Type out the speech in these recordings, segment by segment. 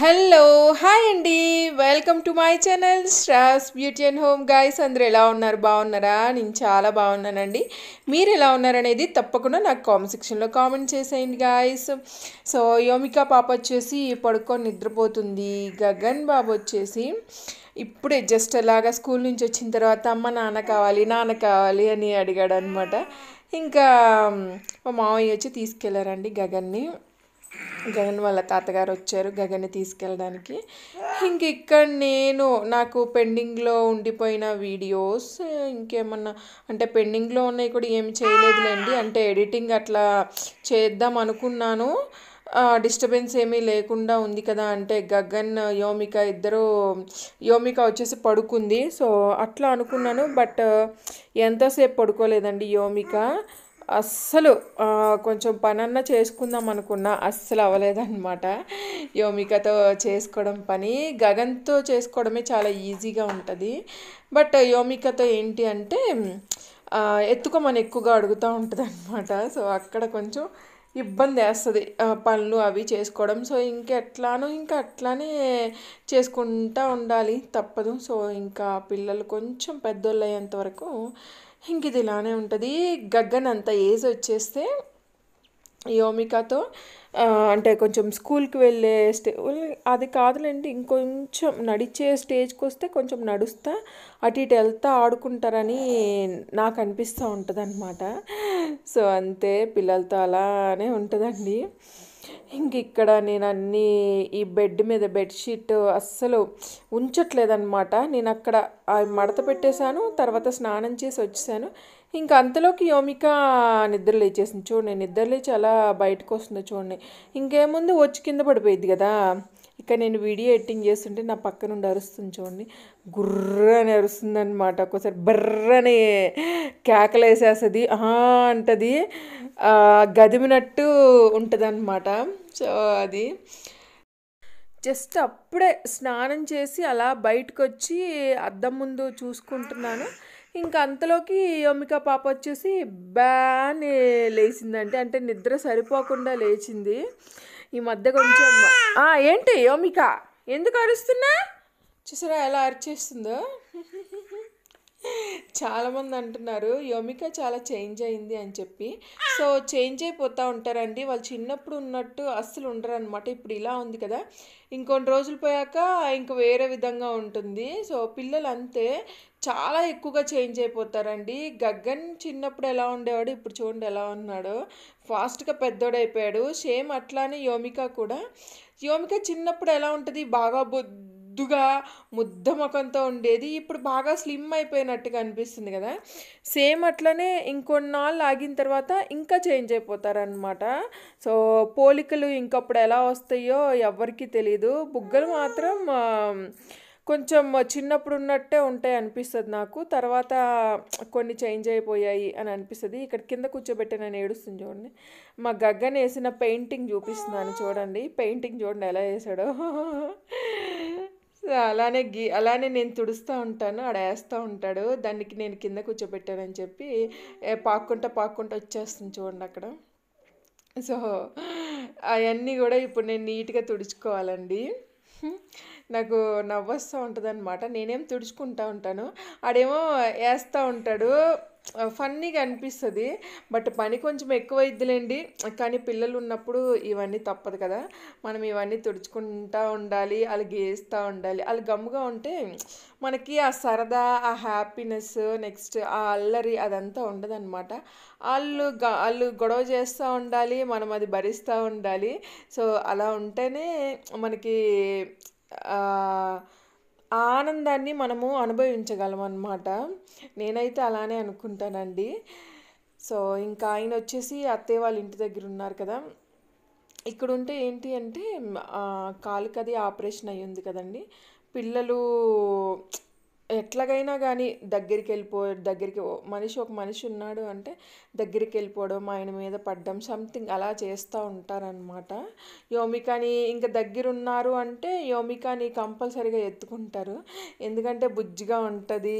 hello hi అండి welcome to my channel straws beauty and home guys అందరు ఎలా ఉన్నారు బాగున్నారా నేను చాలా బాగున్నానండి మీరు ఎలా ఉన్నారనేది తప్పకుండా నాకు కామెంట్ సెక్షన్లో కామెంట్ చేసేయండి గాయస్ సో యోమికా పాప వచ్చేసి పడుకొని నిద్రపోతుంది గగన్ బాబు వచ్చేసి ఇప్పుడే జస్ట్ అలాగా స్కూల్ నుంచి వచ్చిన తర్వాత అమ్మ నాన్న కావాలి నాన్న కావాలి అని అడిగాడు అనమాట ఇంకా మా మామయ్య వచ్చి తీసుకెళ్లారండి గగన్ని గగన్ వాళ్ళ తాతగారు వచ్చారు గగన్ని తీసుకెళ్ళడానికి ఇంక ఇక్కడ నేను నాకు పెండింగ్లో ఉండిపోయిన వీడియోస్ ఇంకేమన్నా అంటే పెండింగ్లో ఉన్నాయి కూడా ఏమి చేయలేదులేండి అంటే ఎడిటింగ్ అట్లా చేద్దాం అనుకున్నాను డిస్టర్బెన్స్ ఏమీ లేకుండా ఉంది కదా అంటే గగన్ యోమిక ఇద్దరు యోమిక వచ్చేసి పడుకుంది సో అట్లా అనుకున్నాను బట్ ఎంతసేపు పడుకోలేదండి యోమిక అస్సలు కొంచెం పనన్నా చేసుకుందాం అనుకున్నా అస్సలు అవ్వలేదన్నమాట యోమికతో చేసుకోవడం పని గగన్తో చేసుకోవడమే చాలా ఈజీగా ఉంటుంది బట్ యోమికతో ఏంటి అంటే ఎత్తుకోమని ఎక్కువగా అడుగుతూ ఉంటుంది అనమాట సో అక్కడ కొంచెం ఇబ్బంది వేస్తుంది పనులు అవి చేసుకోవడం సో ఇంకెట్లానో ఇంకా అట్లానే చేసుకుంటూ ఉండాలి తప్పదు సో ఇంకా పిల్లలు కొంచెం పెద్దోళ్ళు అయ్యేంత వరకు ఇంక ఇది ఇలానే ఉంటుంది గగ్గన్ అంత ఏజ్ వచ్చేస్తే యోమికతో అంటే కొంచెం స్కూల్కి వెళ్ళే స్టే అది కాదులేండి ఇంకొంచెం నడిచే స్టేజ్కి వస్తే కొంచెం నడుస్తా అటు ఇటు వెళ్తా ఆడుకుంటారని నాకు అనిపిస్తూ ఉంటుంది అనమాట సో అంతే పిల్లలతో అలానే ఉంటుందండి ఇంక ఇక్కడ నేను అన్నీ ఈ బెడ్ మీద బెడ్షీట్ అస్సలు ఉంచట్లేదన్నమాట నేను అక్కడ మడత పెట్టేశాను తర్వాత స్నానం చేసి వచ్చేసాను ఇంకా అంతలోకి యోమిక నిద్ర లేచేసింది చూడండి నిద్ర లేచి అలా బయటకు వస్తుంది చూడండి ఇంకేముంది వచ్చి కింద పడిపోయింది కదా ఇక నేను వీడియో ఎడిటింగ్ చేస్తుంటే నా పక్క నుండి అరుస్తుంది చూడండి గుర్రని అరుస్తుందనమాట ఒక్కోసారి బర్రని కేకలేసేస్తుంది అంటది గదిమినట్టు ఉంటుంది అనమాట సో అది జస్ట్ అప్పుడే స్నానం చేసి అలా బయటకు వచ్చి అద్దం ముందు చూసుకుంటున్నాను ఇంకా అంతలోకి యోమికా పాప వచ్చేసి బ్యాన్ లేచిందంటే అంటే నిద్ర సరిపోకుండా లేచింది ఈ మధ్య కొంచెం ఏంటి యోమిక ఎందుకు అరుస్తున్నా చూసారా ఎలా అరిచేస్తుందో చాలామంది అంటున్నారు యోమిక చాలా చేంజ్ అయింది అని చెప్పి సో చేంజ్ అయిపోతూ ఉంటారండి వాళ్ళు చిన్నప్పుడు ఉన్నట్టు అస్సలు ఉండరు అనమాట ఇప్పుడు ఇలా ఉంది కదా ఇంకొన్ని రోజులు పోయాక ఇంక వేరే విధంగా ఉంటుంది సో పిల్లలు అంతే చాలా ఎక్కువగా చేంజ్ అయిపోతారండి గగ్గన్ చిన్నప్పుడు ఎలా ఉండేవాడు ఇప్పుడు చూడండి ఎలా ఉన్నాడు ఫాస్ట్గా పెద్దోడైపోయాడు సేమ్ అట్లానే యోమిక కూడా యోమిక చిన్నప్పుడు ఎలా ఉంటుంది బాగా బుద్ధి ముద్దుగా ముద్ద ముఖంతో ఉండేది ఇప్పుడు బాగా స్లిమ్ అయిపోయినట్టుగా అనిపిస్తుంది కదా సేమ్ అట్లనే ఇంకొన్నాళ్ళు ఆగిన తర్వాత ఇంకా చేంజ్ అయిపోతారనమాట సో పోలికలు ఇంకప్పుడు ఎలా వస్తాయో ఎవరికి తెలియదు బుగ్గలు మాత్రం కొంచెం చిన్నప్పుడు ఉన్నట్టే ఉంటాయి అనిపిస్తుంది నాకు తర్వాత కొన్ని చేంజ్ అయిపోయాయి అని అనిపిస్తుంది ఇక్కడ కింద కూర్చోబెట్టి నేను ఏడుస్తుంది చూడండి మా గగ్గన వేసిన పెయింటింగ్ చూపిస్తున్నాను చూడండి పెయింటింగ్ చూడండి ఎలా వేసాడో అలానే గీ అలానే నేను తుడుస్తూ ఉంటాను ఆడ వేస్తూ ఉంటాడు దానికి నేను కింద కూర్చోబెట్టానని చెప్పి పాక్కుంటా పాక్కుంటా వచ్చేస్తుంది చూడండి అక్కడ సో అవన్నీ కూడా ఇప్పుడు నేను నీట్గా తుడుచుకోవాలండి నాకు నవ్వస్తూ ఉంటుంది అనమాట నేనేం తుడుచుకుంటూ ఉంటాను ఆడేమో వేస్తూ ఉంటాడు ఫన్నీగా అనిపిస్తుంది బట్ పని కొంచెం ఎక్కువ ఇద్దులేండి కానీ పిల్లలు ఉన్నప్పుడు ఇవన్నీ తప్పదు కదా మనం ఇవన్నీ తుడుచుకుంటూ ఉండాలి వాళ్ళు గేస్తూ ఉండాలి వాళ్ళు గమ్ముగా ఉంటే మనకి ఆ సరదా ఆ హ్యాపీనెస్ నెక్స్ట్ ఆ అల్లరి అదంతా ఉండదన్నమాట వాళ్ళు వాళ్ళు గొడవ చేస్తూ ఉండాలి మనం అది భరిస్తూ ఉండాలి సో అలా ఉంటేనే మనకి ఆనందాన్ని మనము అనుభవించగలం అన్నమాట నేనైతే అలానే అనుకుంటానండి సో ఇంకా ఆయన వచ్చేసి అత్తయ్య వాళ్ళ ఇంటి దగ్గర ఉన్నారు కదా ఇక్కడ ఉంటే ఏంటి అంటే కాలుకది ఆపరేషన్ అయ్యింది కదండి పిల్లలు ఎట్లాగైనా కానీ దగ్గరికి వెళ్ళిపో దగ్గరికి మనిషి ఒక మనిషి ఉన్నాడు అంటే దగ్గరికి వెళ్ళిపోవడం ఆయన మీద పడ్డం సంథింగ్ అలా చేస్తూ ఉంటారనమాట యోమికాని ఇంకా దగ్గరున్నారు అంటే యోమికాని కంపల్సరీగా ఎత్తుకుంటారు ఎందుకంటే బుజ్జిగా ఉంటుంది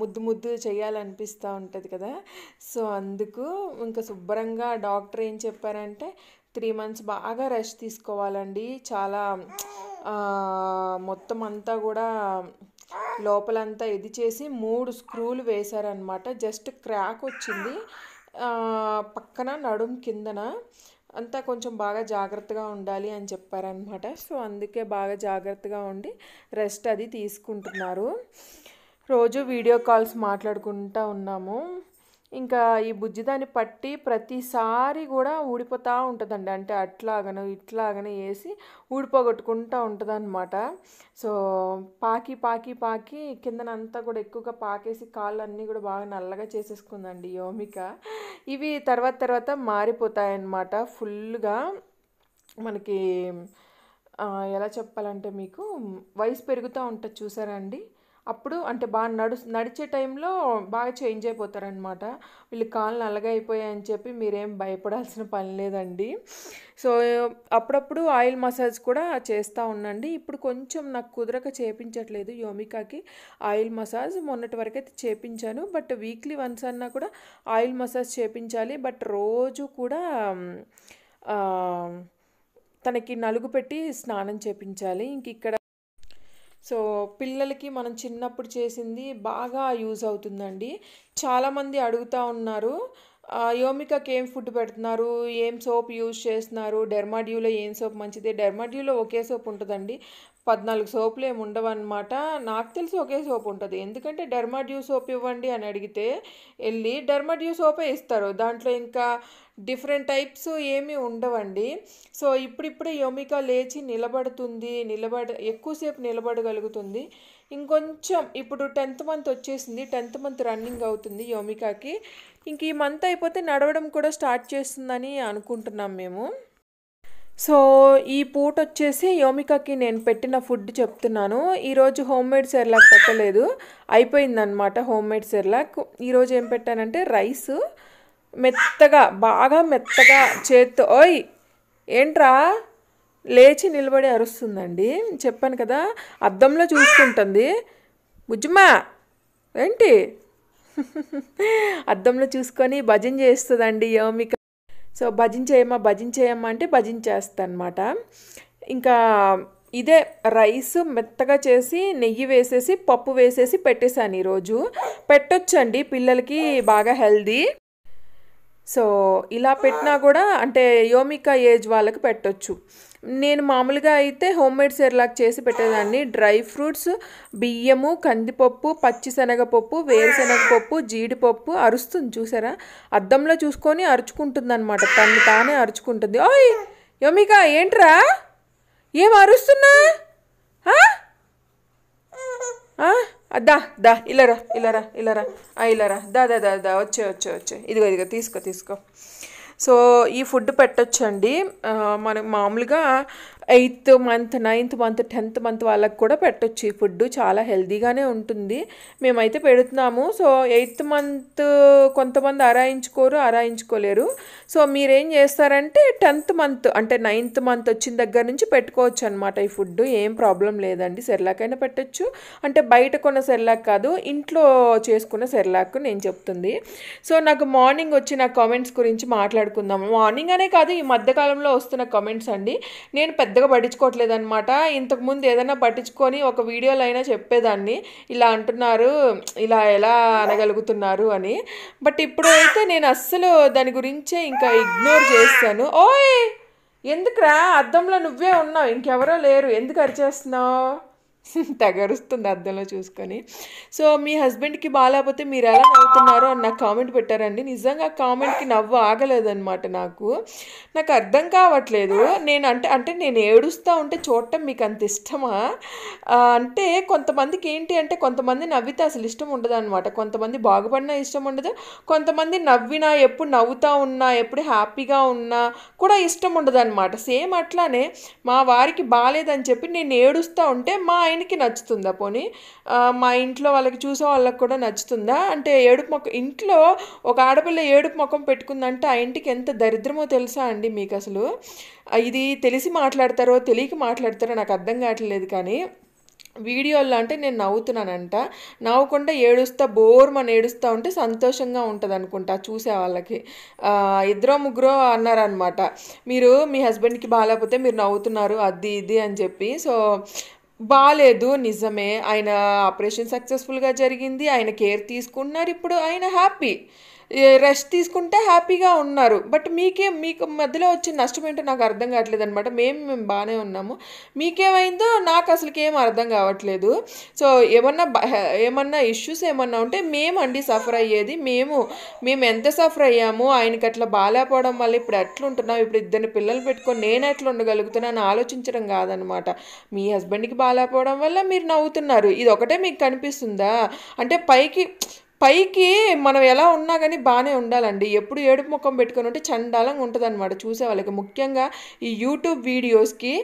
ముద్దు ముద్దు చేయాలనిపిస్తూ ఉంటుంది కదా సో అందుకు ఇంకా శుభ్రంగా డాక్టర్ ఏం చెప్పారంటే త్రీ మంత్స్ బాగా రెస్ట్ తీసుకోవాలండి చాలా మొత్తం అంతా కూడా లోపలంతా ఇది చేసి మూడు స్క్రూలు వేశారనమాట జస్ట్ క్రాక్ వచ్చింది పక్కన నడుం కిందన అంతా కొంచెం బాగా జాగ్రత్తగా ఉండాలి అని చెప్పారనమాట సో అందుకే బాగా జాగ్రత్తగా ఉండి రెస్ట్ అది తీసుకుంటున్నారు రోజు వీడియో కాల్స్ మాట్లాడుకుంటూ ఉన్నాము ఇంకా ఈ బుజ్జిదాన్ని పట్టి ప్రతిసారి కూడా ఊడిపోతూ ఉంటుందండి అంటే అట్లాగను ఇట్లాగను వేసి ఊడిపోగొట్టుకుంటూ అనమాట సో పాకి పాకి పాకి కిందనంతా కూడా ఎక్కువగా పాకేసి కాళ్ళు అన్నీ కూడా బాగా నల్లగా చేసేసుకుందండి యోమిక ఇవి తర్వాత తర్వాత మారిపోతాయన్నమాట ఫుల్గా మనకి ఎలా చెప్పాలంటే మీకు వయసు పెరుగుతూ ఉంటుంది చూసారండి అప్పుడు అంటే బాగా నడు నడిచే టైంలో బాగా చేంజ్ అయిపోతారనమాట వీళ్ళు కాళ్ళు నల్లగైపోయాయని చెప్పి మీరేం భయపడాల్సిన పని లేదండి సో అప్పుడప్పుడు ఆయిల్ మసాజ్ కూడా చేస్తూ ఉండండి ఇప్పుడు కొంచెం నాకు కుదరక చేపించట్లేదు యోమికాకి ఆయిల్ మసాజ్ మొన్నటి వరకు అయితే చేపించాను బట్ వీక్లీ వన్స్ అన్నా కూడా ఆయిల్ మసాజ్ చేపించాలి బట్ రోజు కూడా తనకి నలుగు పెట్టి స్నానం చేపించాలి ఇంక ఇక్కడ సో పిల్లలకి మనం చిన్నప్పుడు చేసింది బాగా యూజ్ అవుతుందండి చాలామంది అడుగుతూ ఉన్నారు యోమికకి ఏం ఫుడ్ పెడుతున్నారు ఏం సోప్ యూజ్ చేస్తున్నారు డెర్మాడ్యూలో ఏం సోప్ మంచిది డెర్మాడ్యూలో ఒకే సోప్ ఉంటుందండి పద్నాలుగు సోపులు ఏమి ఉండవు అనమాట నాకు తెలిసి ఒకే సోప్ ఉంటుంది ఎందుకంటే డెర్మాడ్యూ సోప్ ఇవ్వండి అని అడిగితే వెళ్ళి డెర్మాడ్యూ సోపే ఇస్తారు దాంట్లో ఇంకా డిఫరెంట్ టైప్స్ ఏమీ ఉండవండి సో ఇప్పుడిప్పుడే యోమిక లేచి నిలబడుతుంది నిలబడ ఎక్కువసేపు నిలబడగలుగుతుంది ఇంకొంచెం ఇప్పుడు టెన్త్ మంత్ వచ్చేసింది టెన్త్ మంత్ రన్నింగ్ అవుతుంది యోమికాకి ఇంక ఈ మంత్ అయిపోతే నడవడం కూడా స్టార్ట్ చేస్తుందని అనుకుంటున్నాం మేము సో ఈ పూట వచ్చేసి యోమికాకి నేను పెట్టిన ఫుడ్ చెప్తున్నాను ఈరోజు హోమ్ మేడ్ సెర్లాక్ పెట్టలేదు అయిపోయిందనమాట హోమ్ మేడ్ సెర్లాక్ ఈరోజు ఏం పెట్టానంటే రైస్ మెత్తగా బాగా మెత్తగా చేత్తో ఓయ్ ఏంట్రా లేచి నిలబడి అరుస్తుందండి చెప్పాను కదా అద్దంలో చూసుకుంటుంది బుజ్జమ్మా ఏంటి అద్దంలో చూసుకొని భజన చేస్తుందండి యోమిక సో భజన చేయమ్మా అంటే అన్నమాట ఇంకా ఇదే రైస్ మెత్తగా చేసి నెయ్యి వేసేసి పప్పు వేసేసి పెట్టేశాను ఈరోజు పెట్టొచ్చండి పిల్లలకి బాగా హెల్దీ సో ఇలా పెట్టినా కూడా అంటే యోమికా ఏజ్ వాళ్ళకి పెట్టొచ్చు నేను మామూలుగా అయితే హోమ్ మేడ్ సెర్లాక్ చేసి పెట్టేదాన్ని డ్రై ఫ్రూట్స్ బియ్యము కందిపప్పు పచ్చిశనగపప్పు వేరుశనగపప్పు జీడిపప్పు అరుస్తుంది చూసారా అద్దంలో చూసుకొని అరుచుకుంటుంది అనమాట తను తానే అరుచుకుంటుంది ఓయ్ యోమికా ఏంట్రా ఏం అరుస్తున్నా దా దా ఇల్లరా ఇలారా ఇలారా ఇలారా దా దా దా దా వచ్చే వచ్చే వచ్చే ఇదిగో ఇదిగో తీసుకో తీసుకో సో ఈ ఫుడ్ పెట్టొచ్చండి మనం మామూలుగా eighth month ninth month tenth month వాళ్ళకి కూడా పెట్టొచ్చు ఈ ఫుడ్ చాలా హెల్దీగానే ఉంటుంది మేమైతే పెడుతున్నాము సో ఎయిత్ మంత్ కొంతమంది ఆరాయించుకోరు ఆరాయించుకోలేరు సో మీరేం చేస్తారంటే టెన్త్ మంత్ అంటే నైన్త్ మంత్ వచ్చిన దగ్గర నుంచి పెట్టుకోవచ్చు అనమాట ఈ ఫుడ్ ఏం ప్రాబ్లం లేదండి సెర్లాకైనా పెట్టచ్చు అంటే బయట కొన్న సెర్లాక్ కాదు ఇంట్లో చేసుకున్న సెర్లాక్ నేను చెప్తుంది సో నాకు మార్నింగ్ వచ్చిన కామెంట్స్ గురించి మాట్లాడుకుందాము మార్నింగ్ అనే కాదు ఈ మధ్యకాలంలో వస్తున్న కామెంట్స్ అండి నేను పెద్ద పెద్దగా పట్టించుకోవట్లేదు అనమాట ఇంతకుముందు ఏదైనా పట్టించుకొని ఒక వీడియోలో అయినా చెప్పేదాన్ని ఇలా అంటున్నారు ఇలా ఎలా అనగలుగుతున్నారు అని బట్ ఇప్పుడు అయితే నేను అస్సలు దాని గురించే ఇంకా ఇగ్నోర్ చేస్తాను ఓయ్ ఎందుకురా అద్దంలో నువ్వే ఉన్నావు ఇంకెవరో లేరు ఎందుకు అరిచేస్తున్నావు తగరుస్తుంది అద్దంలో చూసుకొని సో మీ హస్బెండ్కి బాగాలేకపోతే మీరు ఎలా నవ్వుతున్నారో అని నాకు కామెంట్ పెట్టారండి నిజంగా కామెంట్కి నవ్వు ఆగలేదన్నమాట నాకు నాకు అర్థం కావట్లేదు నేను అంటే అంటే నేను ఏడుస్తూ ఉంటే చూడటం మీకు అంత ఇష్టమా అంటే కొంతమందికి ఏంటి అంటే కొంతమంది నవ్వితే అసలు ఇష్టం ఉండదు అనమాట కొంతమంది బాగుపడినా ఇష్టం ఉండదు కొంతమంది నవ్వినా ఎప్పుడు నవ్వుతూ ఉన్నా ఎప్పుడు హ్యాపీగా ఉన్నా కూడా ఇష్టం ఉండదు అనమాట సేమ్ అట్లానే మా వారికి బాగాలేదని చెప్పి నేను ఏడుస్తూ ఉంటే మా ఆయన ఆయనకి నచ్చుతుందా పోనీ మా ఇంట్లో వాళ్ళకి చూసే వాళ్ళకి కూడా నచ్చుతుందా అంటే ఏడుపు ముఖం ఇంట్లో ఒక ఆడపిల్ల ఏడుపు ముఖం పెట్టుకుందంటే ఆ ఇంటికి ఎంత దరిద్రమో తెలుసా అండి మీకు అసలు ఇది తెలిసి మాట్లాడతారో తెలియక మాట్లాడతారో నాకు అర్థం కావట్లేదు కానీ వీడియోల్లో అంటే నేను నవ్వుతున్నానంట నవ్వకుండా ఏడుస్తా బోర్ మన ఏడుస్తూ ఉంటే సంతోషంగా ఉంటుంది అనుకుంటా చూసే వాళ్ళకి ఇద్దరో ముగ్గురో అన్నారనమాట మీరు మీ హస్బెండ్కి బాగాలేకపోతే మీరు నవ్వుతున్నారు అది ఇది అని చెప్పి సో బాగాలేదు నిజమే ఆయన ఆపరేషన్ సక్సెస్ఫుల్గా జరిగింది ఆయన కేర్ తీసుకుంటున్నారు ఇప్పుడు ఆయన హ్యాపీ రెస్ట్ తీసుకుంటే హ్యాపీగా ఉన్నారు బట్ మీకే మీకు మధ్యలో వచ్చిన నష్టం ఏంటో నాకు అర్థం కావట్లేదు అనమాట మేము మేము బాగానే ఉన్నాము మీకేమైందో నాకు అసలుకి ఏం అర్థం కావట్లేదు సో ఏమన్నా ఏమన్నా ఇష్యూస్ ఏమన్నా ఉంటే మేము అండి సఫర్ అయ్యేది మేము మేము ఎంత సఫర్ అయ్యాము ఆయనకి అట్లా బాగాలేకపోవడం వల్ల ఇప్పుడు ఎట్లుంటున్నాం ఇప్పుడు ఇద్దరిని పిల్లలు పెట్టుకొని నేను ఎట్లా ఉండగలుగుతున్నాను ఆలోచించడం కాదనమాట మీ హస్బెండ్కి బాగాలేకపోవడం వల్ల మీరు నవ్వుతున్నారు ఇది ఒకటే మీకు కనిపిస్తుందా అంటే పైకి పైకి మనం ఎలా ఉన్నా కానీ బాగానే ఉండాలండి ఎప్పుడు ఏడుపు ముఖం పెట్టుకుని ఉంటే చండాలంగా ఉంటుంది అనమాట చూసే వాళ్ళకి ముఖ్యంగా ఈ యూట్యూబ్ వీడియోస్కి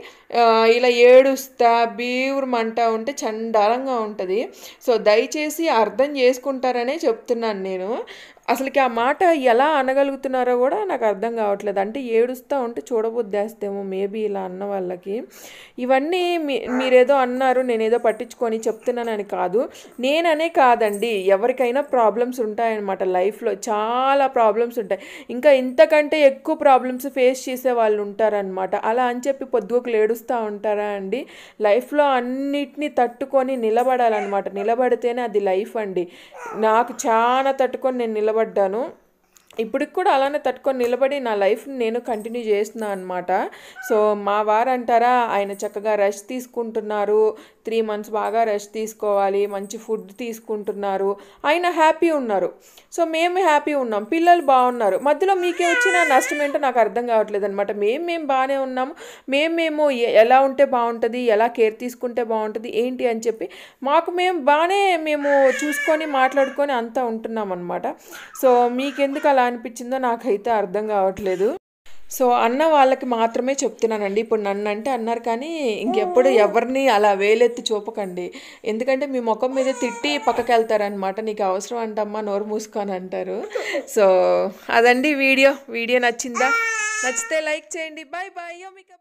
ఇలా ఏడుస్తా బీవ్రమంటా ఉంటే చండాలంగా ఉంటుంది సో దయచేసి అర్థం చేసుకుంటారనే చెప్తున్నాను నేను అసలుకి ఆ మాట ఎలా అనగలుగుతున్నారో కూడా నాకు అర్థం కావట్లేదు అంటే ఏడుస్తూ ఉంటే చూడబుద్దేస్తేమో మేబీ ఇలా అన్న వాళ్ళకి ఇవన్నీ మీ మీరేదో అన్నారు నేనేదో పట్టించుకొని చెప్తున్నానని కాదు నేననే కాదండి ఎవరికైనా ప్రాబ్లమ్స్ ఉంటాయన్నమాట లైఫ్లో చాలా ప్రాబ్లమ్స్ ఉంటాయి ఇంకా ఇంతకంటే ఎక్కువ ప్రాబ్లమ్స్ ఫేస్ చేసే వాళ్ళు ఉంటారనమాట అలా అని చెప్పి పొద్దుకులు ఏడుస్తూ ఉంటారా అండి లైఫ్లో అన్నిటినీ తట్టుకొని నిలబడాలన్నమాట నిలబడితేనే అది లైఫ్ అండి నాకు చాలా తట్టుకొని నేను నిలబ నిలబడ్డాను ఇప్పటికి కూడా అలానే తట్టుకొని నిలబడి నా లైఫ్ని నేను కంటిన్యూ చేస్తున్నాను అనమాట సో మా వారు అంటారా ఆయన చక్కగా రెస్ట్ తీసుకుంటున్నారు త్రీ మంత్స్ బాగా రెస్ట్ తీసుకోవాలి మంచి ఫుడ్ తీసుకుంటున్నారు ఆయన హ్యాపీ ఉన్నారు సో మేము హ్యాపీ ఉన్నాం పిల్లలు బాగున్నారు మధ్యలో మీకే వచ్చిన నష్టం ఏంటో నాకు అర్థం కావట్లేదు అనమాట మేము మేము బాగానే ఉన్నాము మేము మేము ఎలా ఉంటే బాగుంటుంది ఎలా కేర్ తీసుకుంటే బాగుంటుంది ఏంటి అని చెప్పి మాకు మేము బాగానే మేము చూసుకొని మాట్లాడుకొని అంతా ఉంటున్నాం అనమాట సో మీకెందుకు అలా ఎలా అనిపించిందో నాకైతే అర్థం కావట్లేదు సో అన్న వాళ్ళకి మాత్రమే చెప్తున్నానండి ఇప్పుడు నన్ను అంటే అన్నారు కానీ ఇంకెప్పుడు ఎవరిని అలా వేలెత్తి చూపకండి ఎందుకంటే మీ ముఖం మీద తిట్టి పక్కకి వెళ్తారనమాట నీకు అవసరం అంటమ్మా నోరు మూసుకొని అంటారు సో అదండి వీడియో వీడియో నచ్చిందా నచ్చితే లైక్ చేయండి బాయ్ బాయ్ మీకు